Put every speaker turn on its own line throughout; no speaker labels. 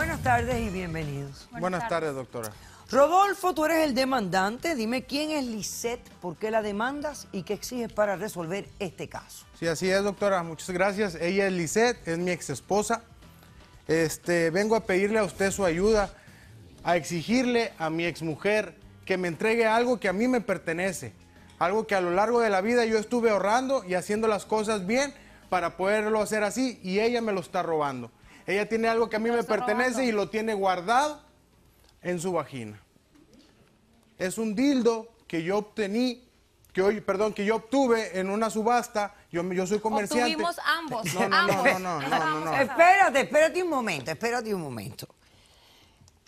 Buenas tardes y bienvenidos. Buenas, tardes. doctora. Rodolfo, tú eres el demandante. Dime quién es Lisette, por qué la demandas y qué exiges para resolver este caso.
Sí, así es, doctora. Muchas gracias. Ella es Lisette, es mi exesposa. Este, vengo a pedirle a usted su ayuda, a exigirle a mi exmujer que me entregue algo que a mí me pertenece, algo que a lo largo de la vida yo estuve ahorrando y haciendo las cosas bien para poderlo hacer así y ella me lo está robando. Ella tiene algo que a mí me pertenece y lo tiene guardado en su vagina. Es un dildo que yo obtení, que hoy, perdón, que yo obtuve en una subasta. Yo, soy comerciante. Obtuvimos
ambos. No, no, ambos. no, no, no,
Espérate, espérate un momento, espérate un momento.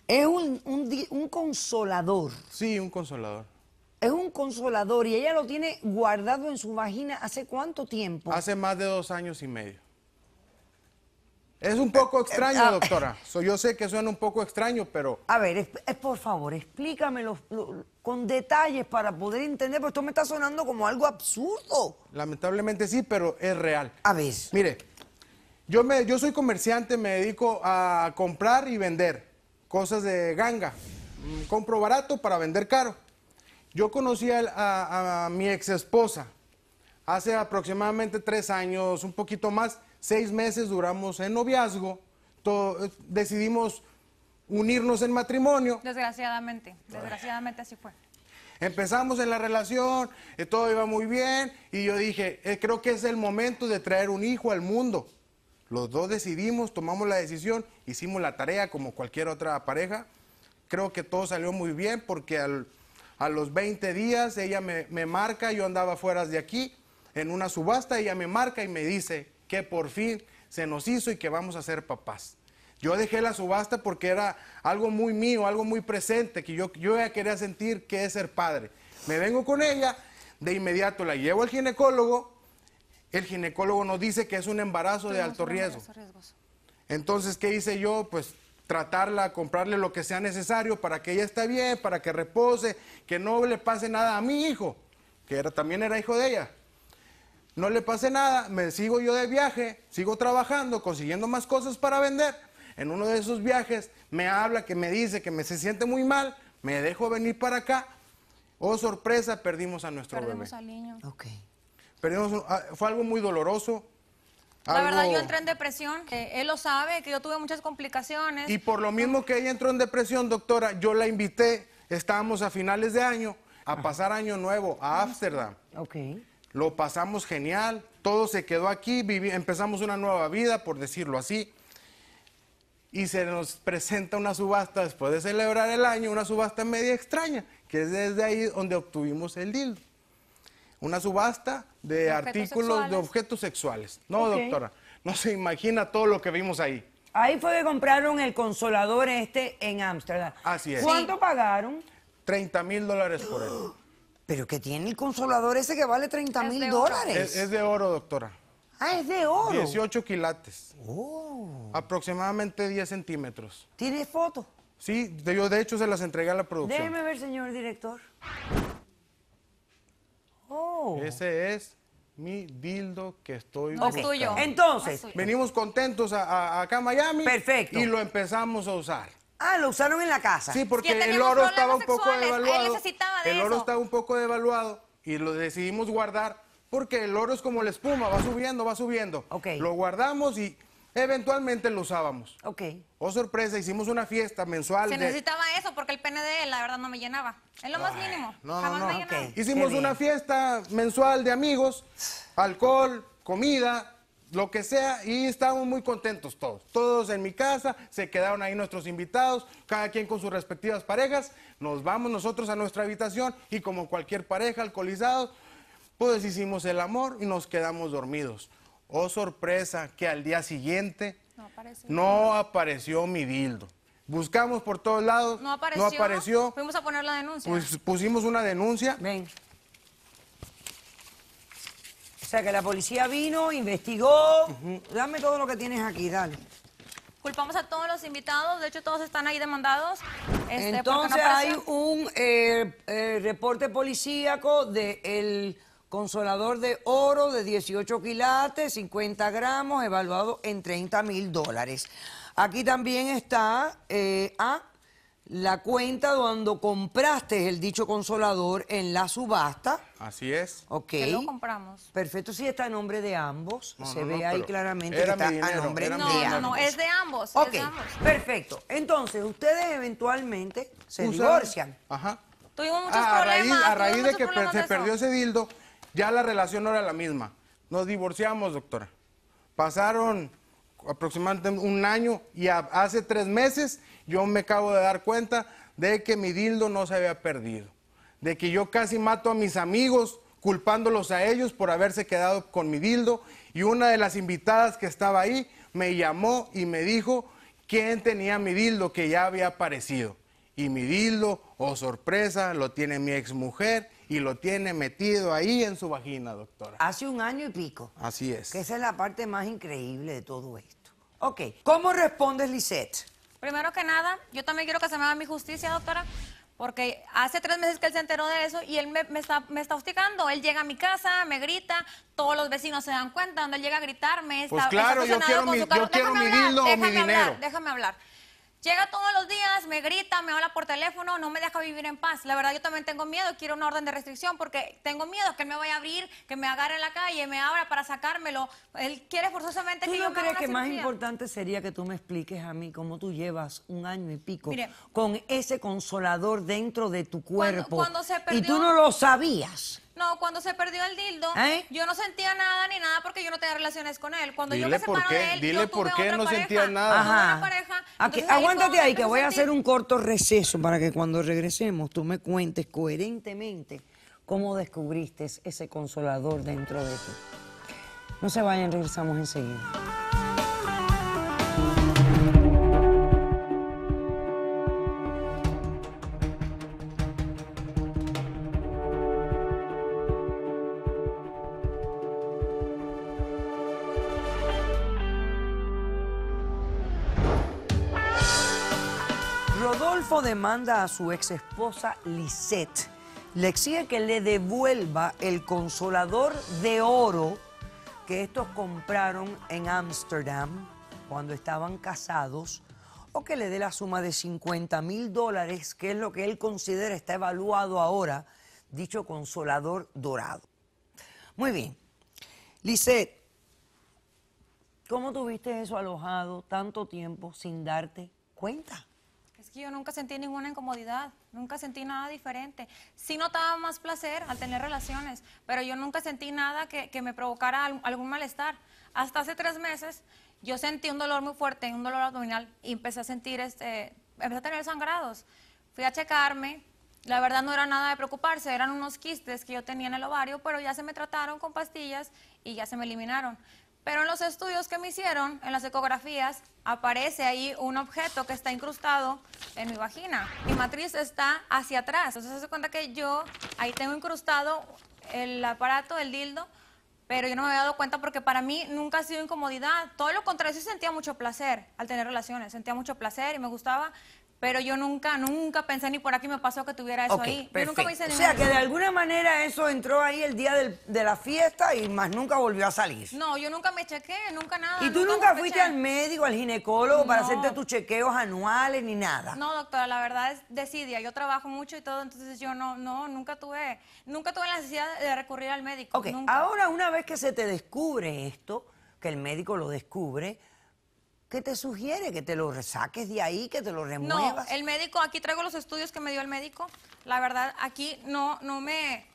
Es un
consolador. Sí, un consolador
es un consolador y ella lo tiene guardado en
su vagina hace cuánto tiempo? Hace más de dos años y medio. Es un poco eh, eh, extraño, ah. doctora. So, yo sé que suena un poco extraño, pero... A ver, es, por favor,
explícamelo con detalles para poder
entender, porque esto me está sonando como algo absurdo. Lamentablemente sí, pero es real. A ver. Mire, yo, me, yo soy comerciante, me dedico a comprar y vender cosas de ganga. Mm, compro barato para vender caro. Yo conocí a, mi ex esposa hace aproximadamente tres años, un poquito más seis meses duramos en noviazgo, decidimos unirnos en matrimonio.
Desgraciadamente, desgraciadamente así fue.
Empezamos en la relación, eh, todo iba muy bien y yo dije, eh, creo que es el momento de traer un hijo al mundo. Los dos decidimos, tomamos la decisión, hicimos la tarea como cualquier otra pareja. Creo que todo salió muy bien porque a los 20 días ella me, me marca, yo andaba fuera de aquí en una subasta, ella me marca y me dice, que por fin se nos hizo y que vamos a ser papás. Yo dejé la subasta porque era algo muy mío, algo muy presente, que yo, yo ya quería sentir que es ser padre. Me vengo con ella, de inmediato la llevo al ginecólogo, el ginecólogo nos dice que es un embarazo de alto riesgo. Entonces, ¿qué hice yo? Pues tratarla, comprarle lo que sea necesario para que ella esté bien, para que repose, que no le pase nada a mi hijo, que también era hijo de ella no le pase nada, me sigo yo de viaje, sigo trabajando, consiguiendo más cosas para vender. En uno de esos viajes me habla, que me dice que me se siente muy mal, me dejo venir para acá. Oh, sorpresa, perdimos a nuestro Perdimos al niño. Ok. Perdimos, ah, fue algo muy doloroso. La verdad, yo entré
en depresión. él lo sabe, que yo tuve muchas complicaciones. Y por
lo mismo que ella entró en depresión, doctora, yo la invité, estábamos a finales de año, a pasar año nuevo a Ámsterdam. Ok lo pasamos genial, todo se quedó aquí, empezamos una nueva vida, por decirlo así. Y se nos presenta una subasta después de celebrar el año, una subasta media extraña, que es desde ahí donde obtuvimos el deal Una subasta de, artículos de objetos sexuales. No, doctora, no se imagina todo lo que vimos ahí.
Ahí fue que compraron el consolador este en Ámsterdam.
Así es. ¿Cuánto
pagaron?
30 mil dólares por él. ¿Pero que tiene el consolador
ese que vale 30 mil dólares? Es,
de oro, doctora.
Ah, es de oro. 18
quilates. Oh. Aproximadamente 10 centímetros.
¿Tiene foto?
Sí, yo de hecho se las entregué a la producción. Déjeme
ver, señor director.
Oh. Ese es mi dildo que estoy tuyo? Entonces, venimos contentos acá a Miami. Perfecto. Y lo empezamos a usar.
Ah, lo usaron en la casa. Sí, porque el oro estaba un
poco devaluado. el oro estaba un poco devaluado y lo decidimos guardar porque el oro es como la espuma, va subiendo, va subiendo. Lo guardamos y eventualmente lo usábamos. Ok. Oh, sorpresa, hicimos una fiesta mensual. Se necesitaba
eso porque el PND, la verdad, no me llenaba. Es lo más mínimo. No, no,
Hicimos una fiesta mensual de amigos, alcohol, comida, lo que sea, y estábamos muy contentos todos. Todos en mi casa, se quedaron ahí nuestros invitados, cada quien con sus respectivas parejas. Nos vamos nosotros a nuestra habitación y como cualquier pareja, alcoholizado, pues hicimos el amor y nos quedamos dormidos. Oh sorpresa, que al día siguiente no apareció, mi dildo. Buscamos por todos lados, no apareció.
Fuimos a poner la denuncia. Pues
pusimos una denuncia. Ven.
O sea que la policía vino, investigó. Dame todo lo que tienes aquí, dale.
Culpamos a todos los invitados, de hecho todos están ahí demandados. Este, Entonces hay
un eh, eh, reporte policíaco del consolador de oro de 18 quilates, 50 gramos, evaluado en 30 mil dólares. Aquí también está eh, a la cuenta cuando compraste el dicho consolador en la subasta.
Así es. Ok. Que lo
compramos. Perfecto, sí está el nombre de ambos. Se ve ahí claramente que está EN nombre de ambos. No, no, es
de ambos. Ok,
perfecto. Entonces, ustedes eventualmente se divorcian.
Ajá.
Tuvimos ah, muchos a Raíz, a
raíz de que se perdió ese dildo, ya la relación no era la misma. Nos divorciamos, doctora. Pasaron aproximadamente un año y hace tres meses yo me acabo de dar cuenta de que mi dildo no se había perdido, de que yo casi mato a mis amigos culpándolos a ellos por haberse quedado con mi dildo y una de las invitadas que estaba ahí me llamó y me dijo quién tenía mi dildo que ya había aparecido. Y mi dildo, oh sorpresa, lo tiene mi EX MUJER y lo tiene metido ahí en su vagina, doctora. Hace un año y pico. Así es. Que esa es la parte más increíble de todo esto. Ok,
¿cómo respondes, Lisette?
Primero que nada, yo también quiero que se me haga mi justicia, doctora, porque hace tres meses que él se enteró de eso y él me, está, me está hostigando. Él llega a mi casa, me grita, todos los vecinos se dan cuenta, cuando él llega a gritarme, pues está, pues claro, yo quiero mi, dinero. Hablar, déjame hablar. Llega todos los días, me grita, me habla por teléfono, no me deja vivir en paz. La verdad yo también tengo miedo, quiero una orden de restricción porque tengo miedo que él me vaya a abrir, que me agarre en la calle, me abra para sacármelo. Él quiere forzosamente que yo me crees Yo que más importante
sería que tú me expliques a mí cómo tú llevas un año y pico con ese consolador dentro de tu cuerpo y tú no lo sabías?
No, cuando se perdió el dildo, ¿Eh? yo no sentía nada ni nada porque yo no tenía relaciones con él. Cuando yo me separo por de él, dile por qué no SENTÍA nada. Ajá. Ah, aguántate ahí, que voy a hacer
un corto receso para que cuando regresemos tú me cuentes coherentemente cómo descubriste ese consolador dentro de ti. No se vayan, regresamos enseguida. demanda a su ex esposa Lisette. Le exige que le devuelva el consolador de oro que estos compraron en Ámsterdam cuando estaban casados o que le dé la suma de 50 mil dólares, que es lo que él considera está evaluado ahora, dicho consolador dorado. Muy bien. Lisette, ¿cómo tuviste eso alojado tanto tiempo sin darte cuenta?
yo nunca sentí ninguna incomodidad, nunca sentí nada diferente. Sí notaba más placer al tener relaciones, pero yo nunca sentí nada que, que me provocara algún malestar. Hasta hace tres meses yo sentí un dolor muy fuerte, un dolor abdominal, y empecé a sentir, este, empecé a tener sangrados. Fui a checarme, la verdad no era nada de preocuparse, eran unos quistes que yo tenía en el ovario, pero ya se me trataron con pastillas y ya se me eliminaron. Pero en los estudios que me hicieron, en las ecografías, aparece ahí un objeto que está incrustado en mi vagina. Mi matriz está hacia atrás. Entonces se cuenta que yo ahí tengo incrustado el aparato, el dildo, pero yo no me había dado cuenta porque para mí nunca ha sido incomodidad. Todo lo contrario, yo sentía mucho placer al tener relaciones. Sentía mucho placer y me gustaba, pero yo nunca, nunca pensé ni por aquí me pasó que tuviera eso ahí. Yo nunca me hice O sea, que de alguna
manera eso entró ahí el día de la fiesta y más nunca volvió a salir.
No, yo nunca me chequé, nunca nada. ¿Y tú nunca, fuiste al médico,
al ginecólogo para hacerte tus chequeos anuales ni nada?
No, doctora, la verdad es decidia. Yo trabajo mucho y todo, entonces yo no, no, nunca tuve, nunca tuve la necesidad de recurrir al médico. ahora
una vez que se te descubre esto, que el médico lo descubre, ¿Qué te sugiere? Que te lo saques de ahí, que te lo remuevas.
No, el médico, aquí traigo los estudios que me dio el médico. La verdad, aquí no, no me...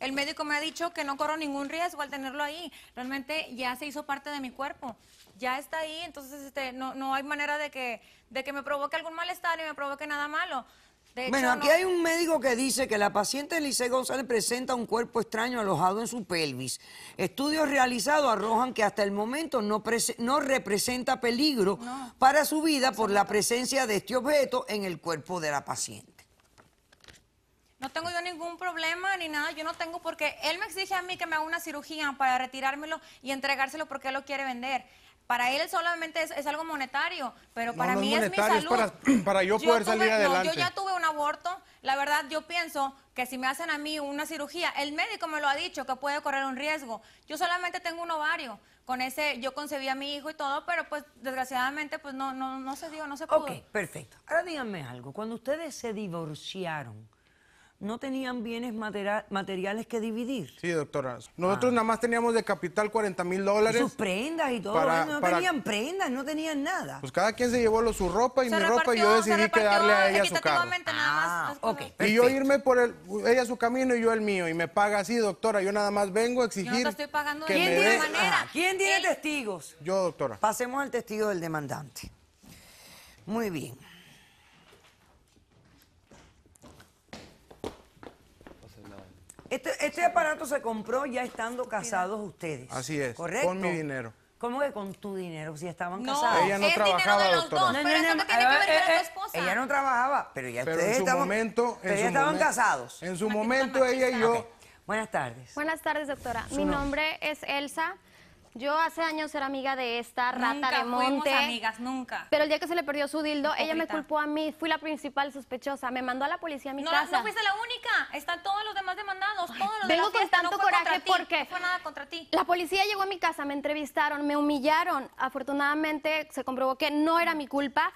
El médico me ha dicho que no corro ningún riesgo al tenerlo ahí. Realmente ya se hizo parte de mi cuerpo. Ya está ahí, entonces este, no, hay manera de que, de que me provoque algún malestar ni me provoque nada malo
bueno, aquí hay
un médico que dice que la paciente Elise González presenta un cuerpo extraño alojado en su pelvis. Estudios realizados arrojan que hasta el momento no, no representa peligro para su vida por la presencia de este objeto en el cuerpo de la paciente.
No tengo yo ningún problema ni nada, yo no tengo porque él me exige a mí que me haga una cirugía para retirármelo y entregárselo porque él lo quiere vender. Para él solamente es, algo monetario, pero para mí es, mi salud. para, yo, poder salir adelante. ya la verdad yo pienso que si me hacen a mí una cirugía, el médico me lo ha dicho que puede correr un riesgo. Yo solamente tengo un ovario. Con ese yo concebí a mi hijo y todo, pero pues desgraciadamente pues no no no se dio, no se pudo. Ok,
perfecto. Ahora díganme algo, cuando ustedes se divorciaron, no tenían bienes materiales que dividir.
Sí, doctora. Nosotros ah. nada más teníamos de capital 40 mil dólares. Sus prendas y todo. no tenían
prendas, no tenían nada.
Pues cada quien se llevó su ropa y mi ropa y yo decidí quedarle a ella su carro.
ah,
y yo irme por el, ella su camino y yo el mío. Y me paga así, doctora. Yo nada más vengo a exigir. no estoy
pagando ¿Quién, tiene,
manera? ¿Quién tiene testigos? Yo, doctora. Pasemos al testigo del demandante. Muy bien. Este, este, aparato se compró ya estando casados ustedes. Así es. Correcto. Con mi dinero. ¿Cómo que con tu dinero? Si estaban casados. Ella no
trabajaba, los Ella no
trabajaba,
pero ya pero en su momento, en estaban casados. En su momento ella y yo. Buenas tardes.
Buenas tardes, doctora. Mi nombre es Elsa. Yo hace años era amiga de esta rata de monte. Fuimos amigas, nunca. Pero el día que se le perdió su dildo, ella me culpó a mí. Fui la principal sospechosa. Me mandó a la policía a mi no, casa. No fuiste la
única. Están todos los demás demandados. todos los Vengo con tanto coraje porque. fue
nada contra ti. La policía llegó a mi casa, me entrevistaron, me humillaron. Afortunadamente se comprobó que no era mi culpa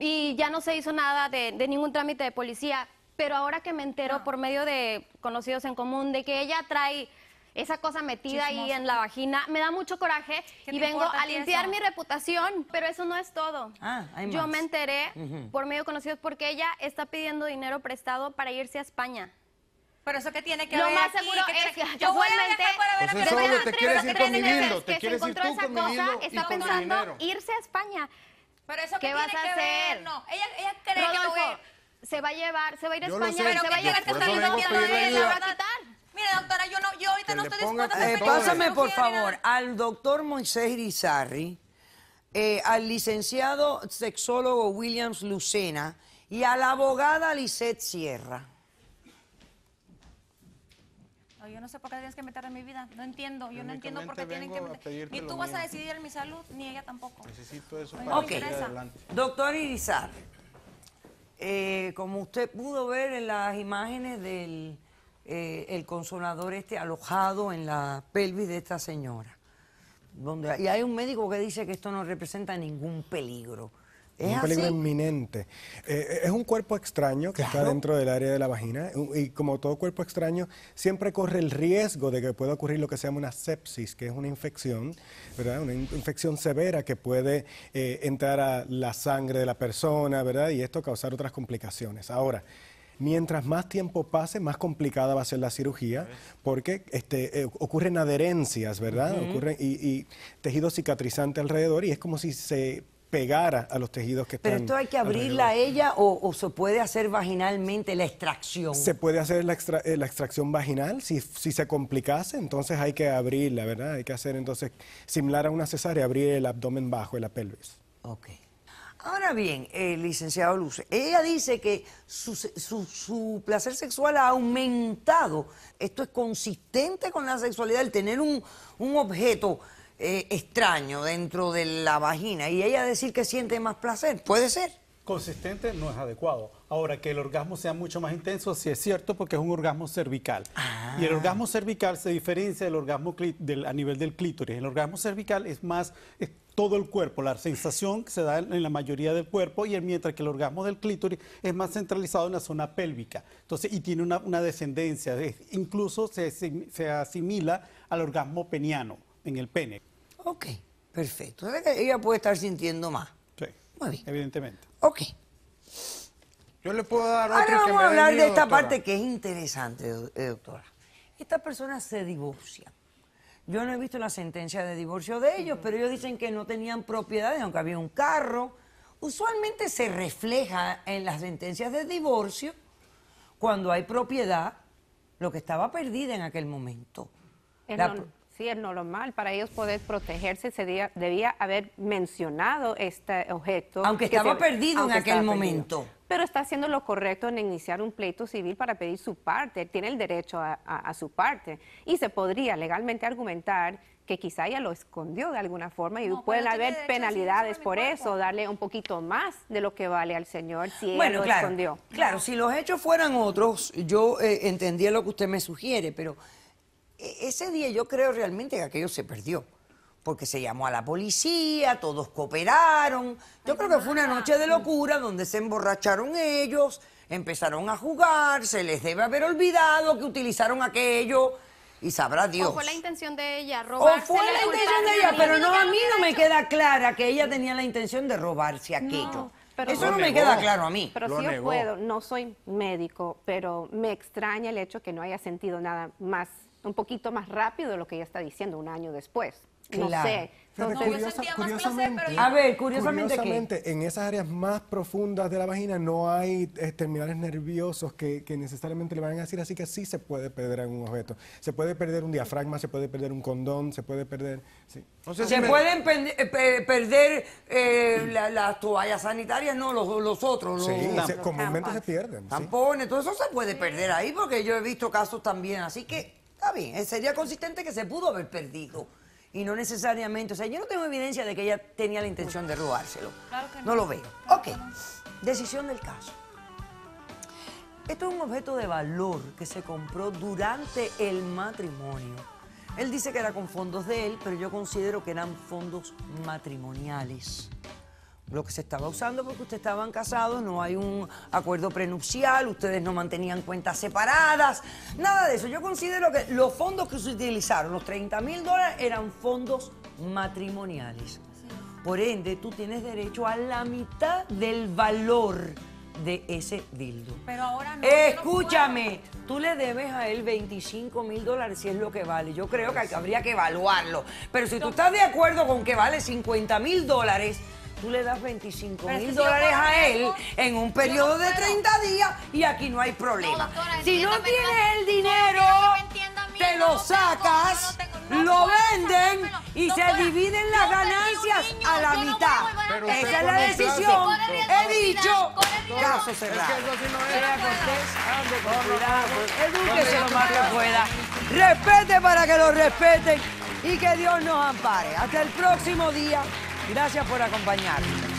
y ya no se hizo nada de, ningún trámite de policía. Pero ahora que me entero por medio de conocidos en común de que ella trae esa cosa metida ahí en la vagina. Me da mucho coraje y vengo a limpiar mi reputación, pero eso no es todo. Ah, yo me enteré por medio CONOCIDO porque ella está pidiendo dinero prestado para irse a España. Pero eso que tiene que lo ver. Lo más seguro es que, yo voy a viajar para ver a mi pues te, quieres ir te que se encontró esa cosa, está pensando irse a España. Pero eso ¿Qué vas a que hacer? ella, cree que se va a llevar, se va a ir a España, Pero se va a llevar que está aquí a la va a quitar. Mire, doctora, yo, no, yo ahorita
no estoy dispuesta a eh, Pásame, por favor, al doctor Moisés Irizarri, eh, al licenciado sexólogo Williams Lucena y a la abogada Lisette Sierra.
yo no sé por qué tienes que meter en mi vida. No entiendo. Yo no entiendo por qué tienen que meter. Ni tú vas a decidir mi salud, ni ella tampoco.
Necesito eso para okay. adelante. Doctor Irizar, eh, como usted pudo ver en las imágenes del eh, el consolador este alojado en la pelvis de esta señora. Donde, y hay un médico que dice que esto no representa ningún peligro.
un peligro inminente. Eh, eh, es un cuerpo extraño que está dentro del área de la vagina y como todo cuerpo extraño siempre corre el riesgo de que pueda ocurrir lo que se llama una sepsis, que es una infección, ¿verdad? Una infección severa que puede entrar a la sangre de la persona, ¿verdad? Y esto causar otras complicaciones. Ahora, Mientras más tiempo pase, más complicada va a ser la cirugía, porque este, eh, ocurren adherencias, ¿verdad? ocurren, y, tejido cicatrizante alrededor, y es como si se pegara a, los tejidos que están. Pero esto hay que abrirla
a ella o, se puede hacer vaginalmente la extracción. Se
puede hacer eh, la, extracción vaginal. Si, si, se complicase, entonces hay que abrirla, ¿verdad? Hay que hacer entonces, similar a una cesárea, abrir el abdomen bajo, la pelvis. Ok.
Ahora bien, eh, licenciado Luce, ella dice que su, placer sexual ha aumentado. ¿Esto es consistente con la sexualidad, el tener un, objeto eh, extraño dentro de la vagina y ella decir que siente más placer? ¿Puede ser?
Consistente no es adecuado. Ahora, que el orgasmo sea mucho más intenso, sí es cierto, porque es un orgasmo cervical. Ah. Y el orgasmo cervical se diferencia del orgasmo del, a nivel del clítoris. El orgasmo cervical es más, todo el cuerpo, la sensación que se da en la mayoría del cuerpo, y mientras que el orgasmo del clítoris es más centralizado en la zona pélvica. Entonces, y tiene una, descendencia, incluso se, asimila al orgasmo peniano en el pene. Ok, perfecto. Ella puede estar
sintiendo más. Sí. Muy bien. Evidentemente. Ok. Yo le puedo dar Ahora vamos a hablar de esta parte que es interesante, eh, doctora. Esta persona se divorcian yo no he visto la sentencia de divorcio de ellos, pero ellos dicen que no tenían propiedades, aunque había un carro. Usualmente se refleja en las sentencias de divorcio cuando hay propiedad lo que estaba perdido en aquel momento.
sí, es normal para ellos poder protegerse, se debía, haber mencionado este objeto. Aunque estaba perdido en aquel momento pero está haciendo lo correcto en iniciar un pleito civil para pedir su parte, tiene el derecho a, su parte. Y se podría legalmente argumentar que quizá ella lo escondió de alguna forma y pueden haber penalidades por eso, darle un poquito más de lo que vale al señor si lo escondió.
Claro, si los hechos fueran otros, yo eh, entendía lo que usted me sugiere, pero e, ese día yo creo realmente que aquello se perdió porque se llamó a la policía, todos cooperaron. Yo creo que fue una noche de locura donde se emborracharon ellos, empezaron a jugar, se les debe haber olvidado que utilizaron aquello y sabrá Dios. O fue
la intención de ella, robarse. O fue la, intención de ella, pero no a mí no me
queda clara que ella tenía la intención de robarse aquello. Eso no me queda claro a mí. Pero lo puedo,
no soy
médico, pero me extraña el hecho que no haya sentido nada más, un poquito más rápido de lo que ella está diciendo un año después sé. yo sentía placer, pero yo... A ver,
curiosamente,
en esas áreas más profundas de la vagina no hay eh, terminales nerviosos que, necesariamente le van a decir, así que sí se puede perder algún objeto. Se puede perder un diafragma, se puede perder un condón, se puede perder... se
pueden perder las toallas sanitarias, no, los, otros. Sí, comúnmente se pierden. Tampones, todo eso se puede perder ahí porque yo he visto casos también, así que está bien, eh, sería consistente que se pudo haber perdido y no necesariamente, o sea, yo no tengo evidencia de que ella tenía la intención de robárselo. Claro no. No lo veo. Ok, decisión del caso. Esto es un objeto de valor que se compró durante el matrimonio. Él dice que era con fondos de él, pero yo considero que eran fondos matrimoniales lo que se estaba usando porque ustedes estaban casados, no hay un acuerdo prenupcial, ustedes no mantenían cuentas separadas, nada de eso. Yo considero que los fondos que se utilizaron, los 30 mil dólares, eran fondos matrimoniales. Por ende, tú tienes derecho a la mitad del valor de ese dildo.
Pero ahora no. Escúchame,
tú le debes a él 25 mil dólares si es lo que vale. Yo creo que habría que evaluarlo. Pero si tú estás de acuerdo con que vale 50 mil dólares, Tú le das 25 mil dólares a él en un periodo de 30 días y aquí no hay problema. si no tienes el dinero, te lo sacas, lo venden y se dividen las ganancias a la mitad. Esa es la decisión. He dicho caso cerrado. Edúquese que pueda. Respete para que lo respeten y que Dios nos ampare. Hasta el próximo día. Gracias por acompañarnos.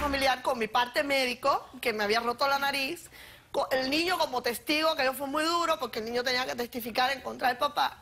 familiar con mi parte
médico, que me había roto la nariz, con el niño como testigo, que yo fue muy duro porque el niño tenía que testificar en contra del papá.